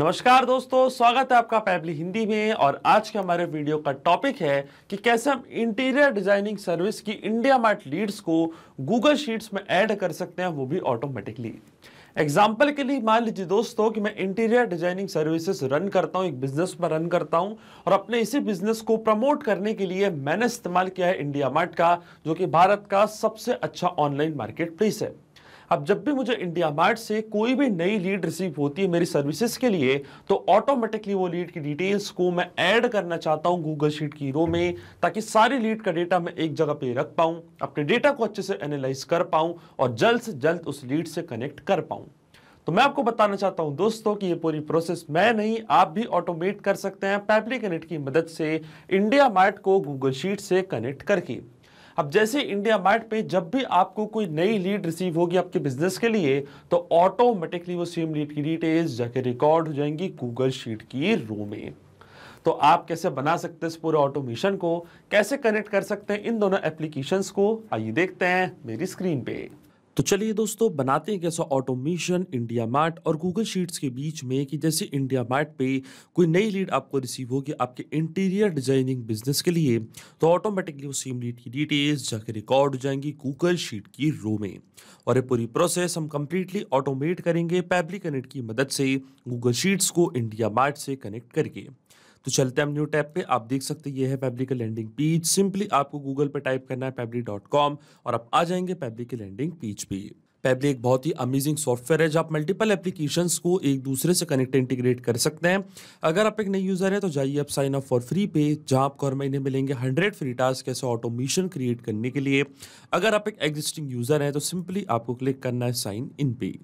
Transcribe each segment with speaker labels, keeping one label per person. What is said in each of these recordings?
Speaker 1: नमस्कार दोस्तों स्वागत है आपका पैबली हिंदी में और आज के हमारे वीडियो का टॉपिक है कि कैसे हम इंटीरियर डिजाइनिंग सर्विस की इंडिया मार्ट लीड्स को गूगल शीट्स में ऐड कर सकते हैं वो भी ऑटोमेटिकली एग्जाम्पल के लिए मान लीजिए दोस्तों कि मैं इंटीरियर डिजाइनिंग सर्विसेज रन करता हूँ एक बिजनेस पर रन करता हूँ और अपने इसी बिजनेस को प्रमोट करने के लिए मैंने इस्तेमाल किया है इंडिया मार्ट का जो कि भारत का सबसे अच्छा ऑनलाइन मार्केट प्लेस है अब जब भी मुझे इंडिया मार्ट से कोई भी नई लीड रिसीव होती है मेरी सर्विसेज के लिए तो ऑटोमेटिकली वो लीड की डिटेल्स को मैं ऐड करना चाहता हूँ गूगल शीट की रो में ताकि सारी लीड का डेटा मैं एक जगह पे रख पाऊँ अपने डेटा को अच्छे से एनालाइज कर पाऊँ और जल्द से जल्द उस लीड से कनेक्ट कर पाऊँ तो मैं आपको बताना चाहता हूं दोस्तों कि ये पूरी प्रोसेस मैं नहीं आप भी ऑटोमेट कर सकते हैं पैपली कनेक्ट की मदद से इंडिया मार्ट को गूगल शीट से कनेक्ट करके अब जैसे इंडिया मार्ट पे जब भी आपको कोई नई लीड रिसीव होगी आपके बिजनेस के लिए तो ऑटोमेटिकली वो सेम लीड की डिटेल्स जाके रिकॉर्ड हो जाएंगी गूगल शीट की रो में तो आप कैसे बना सकते हैं इस पूरे ऑटोमेशन को कैसे कनेक्ट कर सकते हैं इन दोनों एप्लीकेशंस को आइए देखते हैं मेरी स्क्रीन पे तो चलिए दोस्तों बनाते हैं कैसा ऑटोमेशन इंडिया मार्ट और गूगल शीट्स के बीच में कि जैसे इंडिया मार्ट पे कोई नई लीड आपको रिसीव होगी आपके इंटीरियर डिजाइनिंग बिजनेस के लिए तो ऑटोमेटिकली वो सेम लीड की डिटेल्स जाकर रिकॉर्ड हो जाएंगी गूगल शीट की रो में और ये पूरी प्रोसेस हम कंप्लीटली ऑटोमेट करेंगे पैबली कनेक्ट की मदद से गूगल शीट्स को इंडिया मार्ट से कनेक्ट करके तो चलते हैं न्यू टैब पे आप देख सकते ये है पैबली का लैंडिंग पेज सिंपली आपको गूगल पे टाइप करना है डॉट कॉम और आप आ जाएंगे पैबली के लैंडिंग पेज पे पैबली एक बहुत ही अमेजिंग सॉफ्टवेयर है जो आप मल्टीपल एप्लीकेशंस को एक दूसरे से कनेक्ट इंटीग्रेट कर सकते हैं अगर आप एक नए यूज़र हैं तो जाइए आप साइन अप फॉर फ्री पे जहां आपको हर महीने मिलेंगे हंड्रेड फ्री टास्क ऐसे ऑटोमेशन क्रिएट करने के लिए अगर आप एक एग्जिस्टिंग यूज़र हैं तो सिंपली आपको क्लिक करना है साइन इन पे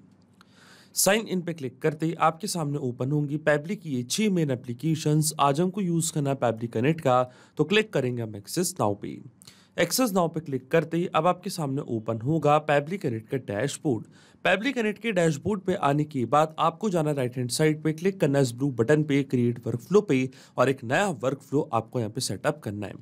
Speaker 1: साइन इन पे क्लिक करते ही आपके सामने ओपन होंगी पैबली की ये छह मेन एप्लीकेशन आज हमको यूज़ करना है पैबली कनेक्ट का तो क्लिक करेंगे हम एक्सेस नाउ पे एक्सेस नाउ पे क्लिक करते ही अब आपके सामने ओपन होगा पैबली कनेक्ट का डैशबोर्ड पेबली कनेक्ट के डैशबोर्ड पे आने के बाद आपको जाना राइट हैंड साइड पे क्लिक करना इस ब्लू बटन पे क्रिएट वर्क फ्लो पे और एक नया वर्क फ्लो आपको यहाँ पे सेटअप करना है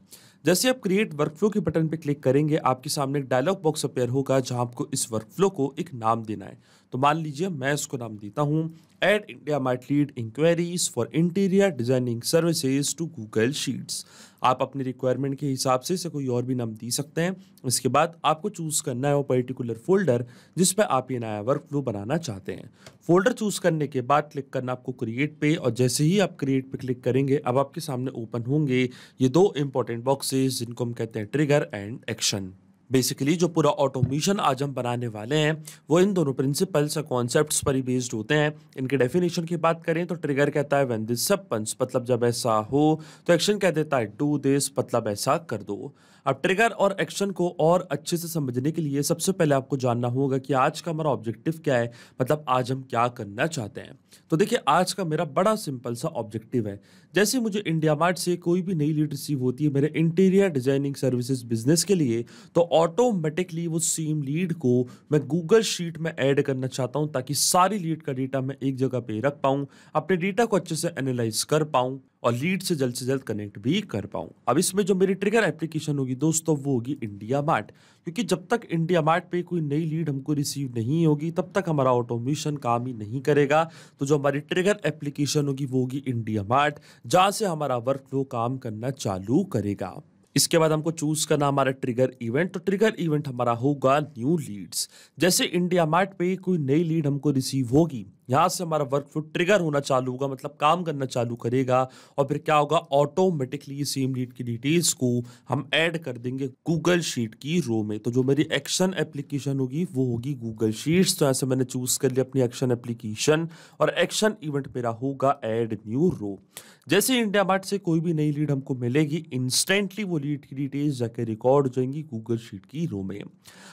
Speaker 1: जैसे आप क्रिएट वर्क फ्लो के बटन पे क्लिक करेंगे आपके सामने एक डायलॉग बॉक्स अपेयर होगा जहाँ आपको इस वर्क फ्लो को एक नाम देना है तो मान लीजिए मैं इसको नाम देता हूँ एट India mart lead inquiries for interior designing services to Google sheets आप अपने रिक्वायरमेंट के हिसाब से इसे कोई और भी नाम दे सकते हैं इसके बाद आपको चूज़ करना है वो पर्टिकुलर फोल्डर जिसपे आप ये नाम वर्क फ्लो बनाना चाहते हैं फोल्डर चूज करने के बाद क्लिक करना आपको क्रिएट पे और जैसे ही आप क्रिएट पे क्लिक करेंगे अब आपके सामने ओपन होंगे ये दो इंपॉर्टेंट बॉक्सेस जिनको हम कहते हैं ट्रिगर एंड एक्शन बेसिकली जो पूरा ऑटोमेशन आज हम बनाने वाले हैं वो इन दोनों प्रिंसिपल्स और कॉन्सेप्ट्स पर ही बेस्ड होते हैं इनके डेफिनेशन की बात करें तो ट्रिगर कहता है वेन दिस सपन्स मतलब जब ऐसा हो तो एक्शन कह देता है डू दिस मतलब ऐसा कर दो अब ट्रिगर और एक्शन को और अच्छे से समझने के लिए सबसे पहले आपको जानना होगा कि आज का हमारा ऑब्जेक्टिव क्या है मतलब आज हम क्या करना चाहते हैं तो देखिए आज का मेरा बड़ा सिंपल सा ऑब्जेक्टिव है जैसे मुझे इंडिया मार्ट से कोई भी नई लीड रिसीव होती है मेरे इंटीरियर डिजाइनिंग सर्विसेज बिजनेस के लिए तो ऑटोमेटिकली वो सेम लीड को मैं गूगल शीट में ऐड करना चाहता हूँ ताकि सारी लीड का डेटा मैं एक जगह पे रख पाऊँ अपने डेटा को अच्छे से एनालाइज कर पाऊँ और लीड से जल्द से जल्द कनेक्ट भी कर पाऊँ अब इसमें जो मेरी ट्रिगर एप्लीकेशन होगी दोस्तों वो होगी इंडिया मार्ट क्योंकि जब तक इंडिया मार्ट पे कोई नई लीड हमको रिसीव नहीं होगी तब तक हमारा ऑटोमेशन काम ही नहीं करेगा तो जो हमारी ट्रिगर एप्लीकेशन होगी वो होगी इंडिया मार्ट जहाँ से हमारा वर्क फ्लो काम करना चालू करेगा इसके बाद हमको चूज करना हमारा ट्रिगर इवेंट तो ट्रिगर इवेंट हमारा होगा न्यू लीड्स जैसे इंडिया मार्ट पे कोई नई लीड हमको रिसीव होगी यहाँ से हमारा वर्कफ्लो ट्रिगर होना चालू होगा मतलब काम करना चालू करेगा और फिर क्या होगा ऑटोमेटिकली सेम लीड की डिटेल्स को हम ऐड कर देंगे गूगल शीट की रो में तो जो मेरी एक्शन एप्लीकेशन होगी वो होगी गूगल शीट्स तो ऐसे मैंने चूज़ कर लिया अपनी एक्शन एप्लीकेशन और एक्शन इवेंट मेरा होगा एड न्यू रो जैसे इंडिया मार्ट से कोई भी नई लीड हमको मिलेगी इंस्टेंटली वो लीड की डिटेल्स जाके रिकॉर्ड हो जाएंगी गूगल शीट की रो में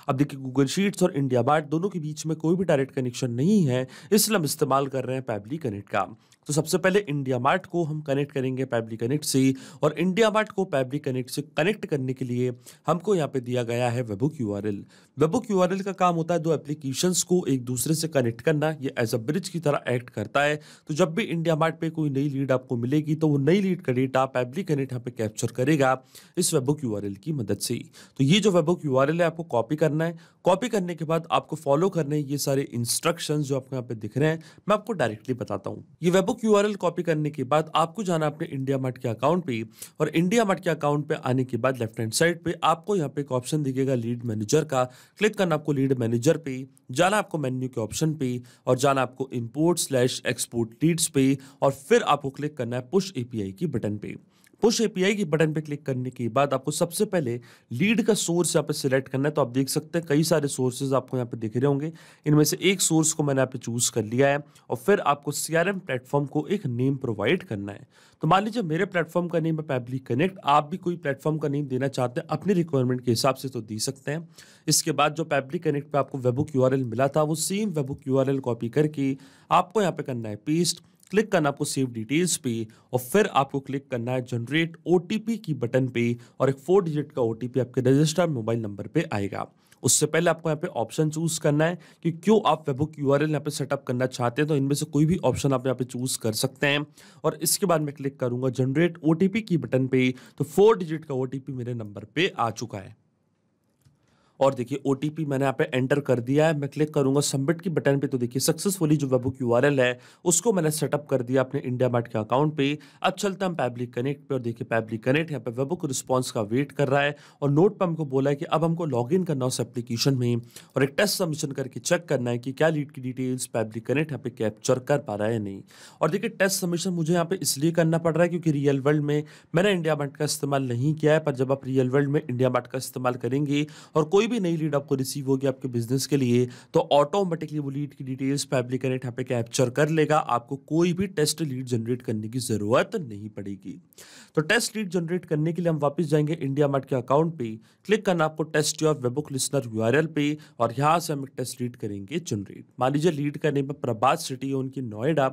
Speaker 1: अब देखिए गूगल शीट्स और इंडिया मार्ट दोनों के बीच में कोई भी डायरेक्ट कनेक्शन नहीं है इसलिए हम इस्तेमाल कर रहे हैं पैबली कनेक्ट का तो सबसे पहले इंडिया मार्ट को हम कनेक्ट करेंगे पैबली कनेक्ट से और इंडिया मार्ट को पैबली कनेक्ट से कनेक्ट करने के लिए हमको यहाँ पे दिया गया है webhook U R L webhook U R L का काम होता है दो एप्लीकेशंस को एक दूसरे से कनेक्ट करना ये एज अ ब्रिज की तरह एक्ट करता है तो जब भी इंडिया मार्ट पर कोई नई लीड आपको मिलेगी तो वो नई लीड का डेटा पैबली कनेक्ट यहाँ पे कैप्चर करेगा इस वेबुक यू की मदद से तो ये जो वेबुक यू है आपको कॉपी करना है कॉपी करने के बाद आपको फॉलो करने ये सारे इंस्ट्रक्शन जो आपको यहाँ पे दिख रहे हैं हैं मैं आपको डायरेक्टली बताता हूँ ये वेबुक यू कॉपी करने के बाद आपको जाना अपने इंडिया मार्ट के अकाउंट पे और इंडिया मार्ट के अकाउंट पे आने के बाद लेफ्ट हैंड साइड पे आपको यहाँ पे एक ऑप्शन दिखेगा लीड मैनेजर का क्लिक करना आपको लीड मैनेजर पे जाना आपको मेन्यू के ऑप्शन पे और जाना आपको इम्पोर्ट स्लैश एक्सपोर्ट लीड्स पे और फिर आपको क्लिक करना है पुश एपीआई की बटन पे पुश एपीआई के बटन पर क्लिक करने के बाद आपको सबसे पहले लीड का सोर्स यहाँ पे सिलेक्ट करना है तो आप देख सकते हैं कई सारे सोर्सेज आपको यहाँ पे दिख रहे होंगे इनमें से एक सोर्स को मैंने यहाँ पे चूज़ कर लिया है और फिर आपको सी प्लेटफॉर्म को एक नेम प्रोवाइड करना है तो मान लीजिए मेरे प्लेटफॉर्म का नेम है पैबली कनेक्ट आप भी कोई प्लेटफॉर्म का नेम देना चाहते हैं अपनी रिक्वायरमेंट के हिसाब से तो दे सकते हैं इसके बाद जो पैबली कनेक्ट पर आपको वेबुक यू मिला था वो सेम वेबुक यू कॉपी करके आपको यहाँ पे करना है पेस्ट क्लिक करना आपको सेव डिटेल्स पे और फिर आपको क्लिक करना है जनरेट ओ की बटन पे और एक फोर डिजिट का ओ आपके रजिस्टर्ड मोबाइल नंबर पर आएगा उससे पहले आपको यहाँ पे ऑप्शन चूज करना है कि क्यों आप वेबुक यू आर यहाँ पे सेटअप करना चाहते हैं तो इनमें से कोई भी ऑप्शन आप यहाँ पे चूज कर सकते हैं और इसके बाद मैं क्लिक करूंगा जनरेट ओ की बटन पे तो फोर डिजिट का ओ मेरे नंबर पे आ चुका है और देखिए ओ मैंने यहाँ पे एंटर कर दिया है मैं क्लिक करूंगा सबमिट की बटन पे तो देखिए सक्सेसफुली जो वेबुक यू है उसको मैंने सेटअप कर दिया अपने इंडिया मार्ट के अकाउंट पे अब चलते हम पैब्लिक कनेक्ट पे और देखिए पैब्लिक कनेक्ट यहाँ पे वेबुक रिस्पॉन्स का वेट कर रहा है और नोट पर हमको बोला है कि अब हमको लॉग करना उस एप्लीकेशन में और एक टेस्ट सबमिशन करके चेक करना है कि क्या लीड की डिटेल्स पैब्लिक कनेक्ट यहाँ पे कैप्चर कर पा रहा है नहीं और देखिए टेस्ट सबमिशन मुझे यहाँ पे इसलिए करना पड़ रहा है क्योंकि रियल वर्ल्ड में मैंने इंडिया मार्ट का इस्तेमाल नहीं किया है पर जब आप रियल वर्ल्ड में इंडिया मार्ट का इस्तेमाल करेंगे और कोई भी नई लीड आपको रिसीव होगी आपके बिजनेस के लिए तो ऑटोमेटिकली वो लीड की डिटेल्स फैब्रिक कनेक्ट यहाँ पे कैप्चर कर लेगा आपको कोई भी टेस्ट लीड जनरेट करने की ज़रूरत नहीं पड़ेगी तो टेस्ट लीड जनरेट करने के लिए हम वापस जाएंगे इंडिया मार्ट के अकाउंट पे क्लिक करना आपको test your webhook listener U पे और यहाँ से हम एक टेस्ट लीड करेंगे जनरेट मान लीजिए लीड करने नेम प्रभात सिटी है उनकी नोएडा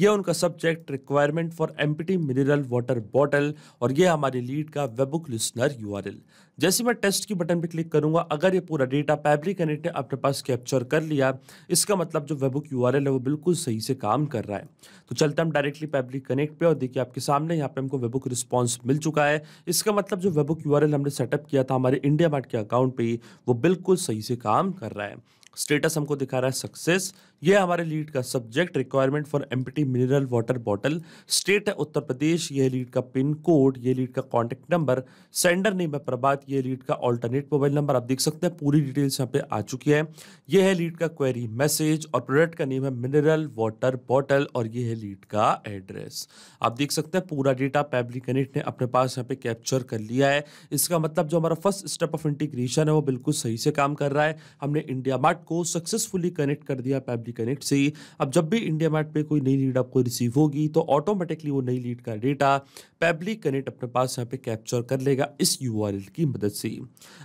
Speaker 1: ये उनका subject requirement for empty mineral water bottle और ये हमारी लीड का वेबुक लिसनर एल जैसे मैं टेस्ट की बटन पर क्लिक करूंगा अगर ये पूरा डेटा पैब्रिक कनेक्ट ने अपने पास कैप्चर कर लिया इसका मतलब जो वेबुक यू है वो बिल्कुल सही से काम कर रहा है तो चलते हम डायरेक्टली पैब्रिक कनेक्ट पे और देखिए आपके सामने यहाँ पे हमको वेबुक रिस्पॉन्स मिल चुका है इसका मतलब जो वेबुक यू हमने सेटअप किया था हमारे इंडिया मार्ट के अकाउंट पर वो बिल्कुल सही से काम कर रहा है स्टेटस हमको दिखा रहा है सक्सेस ये हमारे लीड का subject requirement for empty mineral water bottle state है उत्तर प्रदेश ये लीड का पिन कोड ये लीड का कॉन्टैक्ट नंबर सेंडर नेम है प्रभात ये लीड का ऑल्टरनेट मोबाइल नंबर आप देख सकते हैं पूरी डिटेल्स यहाँ पे आ चुकी है ये है लीड का क्वेरी मैसेज और प्रोडक्ट का नेम है मिनरल वाटर बॉटल और ये है लीड का एड्रेस आप देख सकते हैं पूरा डेटा पैबली कनेक्ट ने अपने पास यहाँ पे कैप्चर कर लिया है इसका मतलब जो हमारा फर्स्ट स्टेप ऑफ इंटीग्रेशन है वो बिल्कुल सही से काम कर रहा है हमने इंडिया मार्ट मैट को सक्सेसफुली कनेक्ट कर दिया पैबली कनेक्ट से अब जब भी इंडिया मैट पर कोई नई लीड आपको रिसीव होगी तो ऑटोमेटिकली वो नई लीड का डेटा पेबली कनेक्ट अपने पास यहाँ पे कैप्चर कर लेगा इस यू की मदद से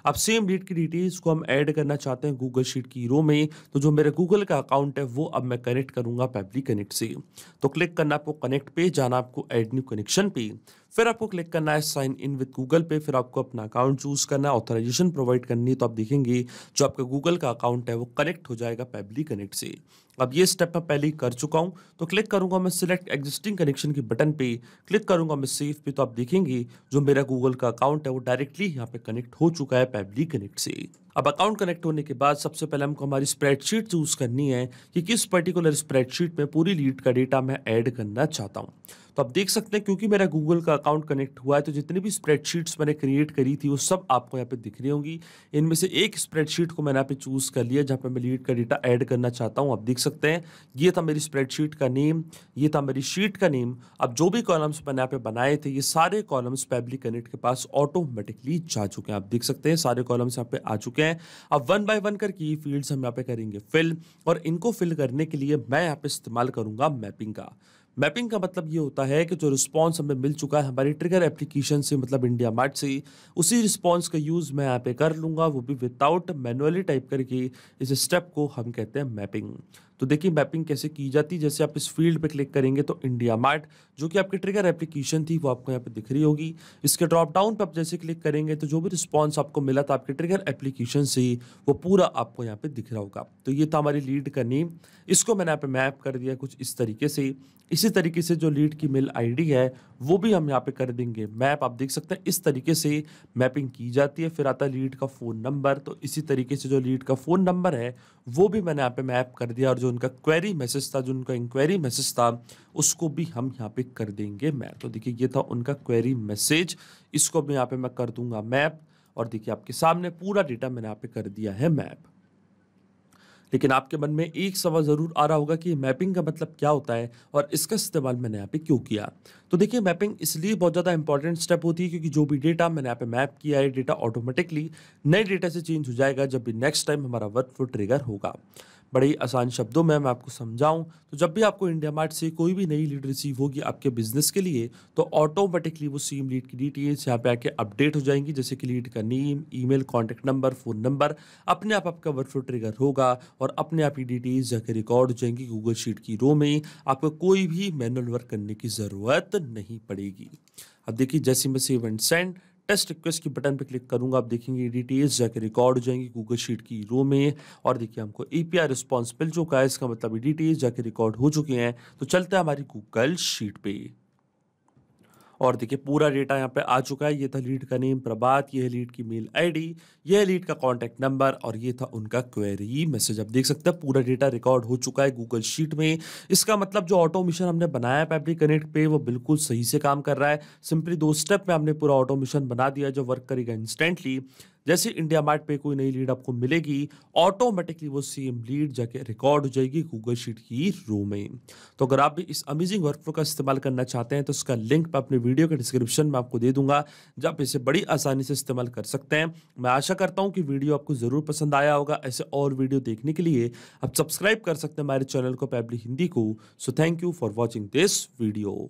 Speaker 1: अब सेम डेट की डिटेल्स को हम ऐड करना चाहते हैं गूगल शीट की रो में तो जो मेरे गूगल का अकाउंट है वो अब मैं कनेक्ट करूँगा पेबली कनेक्ट से तो क्लिक करना आपको कनेक्ट पे जाना आपको एड न्यू कनेक्शन पे फिर आपको क्लिक करना है साइन इन विद गूगल पे फिर आपको अपना अकाउंट चूज करना है ऑथराइजेशन प्रोवाइड करनी है तो आप देखेंगे जो आपका गूगल का अकाउंट है वो कनेक्ट हो जाएगा पेबली कनेक्ट से अब ये स्टेप मैं पहले ही कर चुका हूँ तो क्लिक करूंगा मैं सिलेक्ट एग्जिस्टिंग कनेक्शन के बटन पे क्लिक करूँगा मैं सेफ पे तो आप देखेंगे जो मेरा गूगल का अकाउंट है वो डायरेक्टली यहाँ पे कनेक्ट हो चुका है पैबली कनेक्ट से अब अकाउंट कनेक्ट होने के बाद सबसे पहले हमको हमारी स्प्रेडशीट चूज़ करनी है कि किस पर्टिकुलर स्प्रेडशीट में पूरी लीड का डेटा मैं ऐड करना चाहता हूँ तो आप देख सकते हैं क्योंकि मेरा गूगल का अकाउंट कनेक्ट हुआ है तो जितनी भी स्प्रेडशीट्स मैंने क्रिएट करी थी वो सब आपको यहाँ पे दिख रही होंगी इनमें से एक स्प्रेडशीट को मैंने यहाँ पे चूज़ कर लिया जहाँ पे मैं लीड का डेटा ऐड करना चाहता हूँ आप देख सकते हैं ये था मेरी स्प्रेडशीट का नेम ये था मेरी शीट का नेम अब जो भी कॉलम्स मैंने यहाँ पे बनाए थे ये सारे कॉलम्स पेबली कनेक्ट के पास ऑटोमेटिकली जा चुके हैं आप देख सकते हैं सारे कॉलम्स यहाँ पे आ चुके हैं हैं अब वन बाय वन करके फील्ड्स हम यहाँ पे करेंगे फिल और इनको फिल करने के लिए मैं यहाँ पे इस्तेमाल करूँगा मैपिंग का मैपिंग का मतलब ये होता है कि जो रिस्पांस हमें मिल चुका है हमारी ट्रिगर एप्लीकेशन से मतलब इंडिया मार्ट से उसी रिस्पांस का यूज़ मैं यहाँ पे कर लूँगा वो भी विदाउट मैनुअली टाइप करके इस स्टेप को हम कहते हैं मैपिंग तो देखिए मैपिंग कैसे की जाती है जैसे आप इस फील्ड पर क्लिक करेंगे तो इंडिया मार्ट जो कि आपकी ट्रिगर एप्लीकेशन थी वो आपको यहाँ पर दिख रही होगी इसके ड्रॉप डाउन पर आप जैसे क्लिक करेंगे तो जो भी रिस्पॉन्स आपको मिला था आपके ट्रिगर एप्लीकेशन से ही वो पूरा आपको यहाँ पर दिख रहा होगा तो ये था हमारी लीड का नेम इसको मैंने यहाँ पर मैप कर दिया कुछ इस तरीके से इसी तरीके से जो लीड की मेल आईडी है वो भी हम यहाँ पे कर देंगे मैप आप देख सकते हैं इस तरीके से मैपिंग की जाती है फिर आता है लीड का फ़ोन नंबर तो इसी तरीके से जो लीड का फ़ोन नंबर है वो भी मैंने यहाँ पे मैप कर दिया और जो उनका क्वेरी मैसेज था जो उनका इंक्वायरी मैसेज था उसको भी हम यहाँ पे कर देंगे मैप तो देखिए ये था उनका क्वेरी मैसेज इसको भी यहाँ पे मैं कर दूंगा मैप और देखिए आपके सामने पूरा डेटा मैंने यहाँ पे कर दिया है मैप लेकिन आपके मन में एक सवाल ज़रूर आ रहा होगा कि मैपिंग का मतलब क्या होता है और इसका इस्तेमाल मैंने यहाँ पे क्यों किया तो देखिए मैपिंग इसलिए बहुत ज़्यादा इंपॉर्टेंट स्टेप होती है क्योंकि जो भी डेटा मैंने यहाँ पे मैप किया है डेटा ऑटोमेटिकली नए डेटा से चेंज हो जाएगा जब भी नेक्स्ट टाइम हमारा वर्क फ्लो ट्रिगर होगा बड़े ही आसान शब्दों में मैं आपको समझाऊं तो जब भी आपको इंडिया मार्ट से कोई भी नई लीड रिसीव होगी आपके बिजनेस के लिए तो ऑटोमेटिकली वो सीम लीड की डिटेल्स यहाँ पे आके अपडेट हो जाएंगी जैसे कि लीड का name email contact number phone number अपने आप आपका वर्क फ्लो ट्रिगर होगा और अपने आप ही डिटेल्स जाकर रिकॉर्ड हो जाएंगी गूगल शीट की रो में आपको कोई भी मैनुअल वर्क करने की ज़रूरत नहीं पड़ेगी अब देखिए जैसे मैं save and send test request की बटन पर क्लिक करूंगा आप देखेंगे डिटेल्स जाके रिकॉर्ड हो जाएंगी गूगल शीट की रो में और देखिए हमको ए पी आर रिस्पॉन्स जो चुका है इसका मतलब डिटेल्स जाके रिकॉर्ड हो चुके हैं तो चलते हैं हमारी गूगल शीट पर और देखिए पूरा डेटा यहाँ पे आ चुका है ये था लीड का नेम प्रभात ये है लीड की मेल आईडी ये है लीड का कॉन्टैक्ट नंबर और ये था उनका क्वेरी मैसेज आप देख सकते हैं पूरा डेटा रिकॉर्ड हो चुका है गूगल शीट में इसका मतलब जो ऑटोमेशन हमने बनाया फैब्रिक कनेक्ट पे वो बिल्कुल सही से काम कर रहा है सिंपली दो स्टेप में हमने पूरा ऑटोमेशन बना दिया जो वर्क करेगा इंस्टेंटली जैसे इंडिया मार्ट पे कोई नई लीड आपको मिलेगी ऑटोमेटिकली वो सेम लीड जाके रिकॉर्ड हो जाएगी गूगल शीट की रो में तो अगर आप भी इस अमेजिंग वर्कफ्लो का इस्तेमाल करना चाहते हैं तो उसका लिंक मैं अपने वीडियो के डिस्क्रिप्शन में आपको दे दूंगा जब इसे बड़ी आसानी से इस्तेमाल कर सकते हैं मैं आशा करता हूँ कि वीडियो आपको ज़रूर पसंद आया होगा ऐसे और वीडियो देखने के लिए आप सब्सक्राइब कर सकते हैं हमारे चैनल को पैबली हिंदी को so thank you for watching this video